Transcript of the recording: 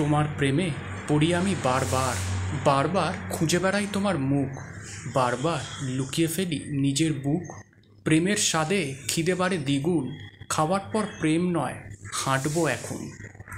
তোমার প্রেমে পড়ি আমি বারবার বারবার খুঁজে বেড়াই তোমার মুখ বারবার লুকিয়ে ফেলি নিজের বুক প্রেমের স্বাদে খিদে বাড়ে দ্বিগুণ খাওয়ার পর প্রেম নয় হাঁটবো এখন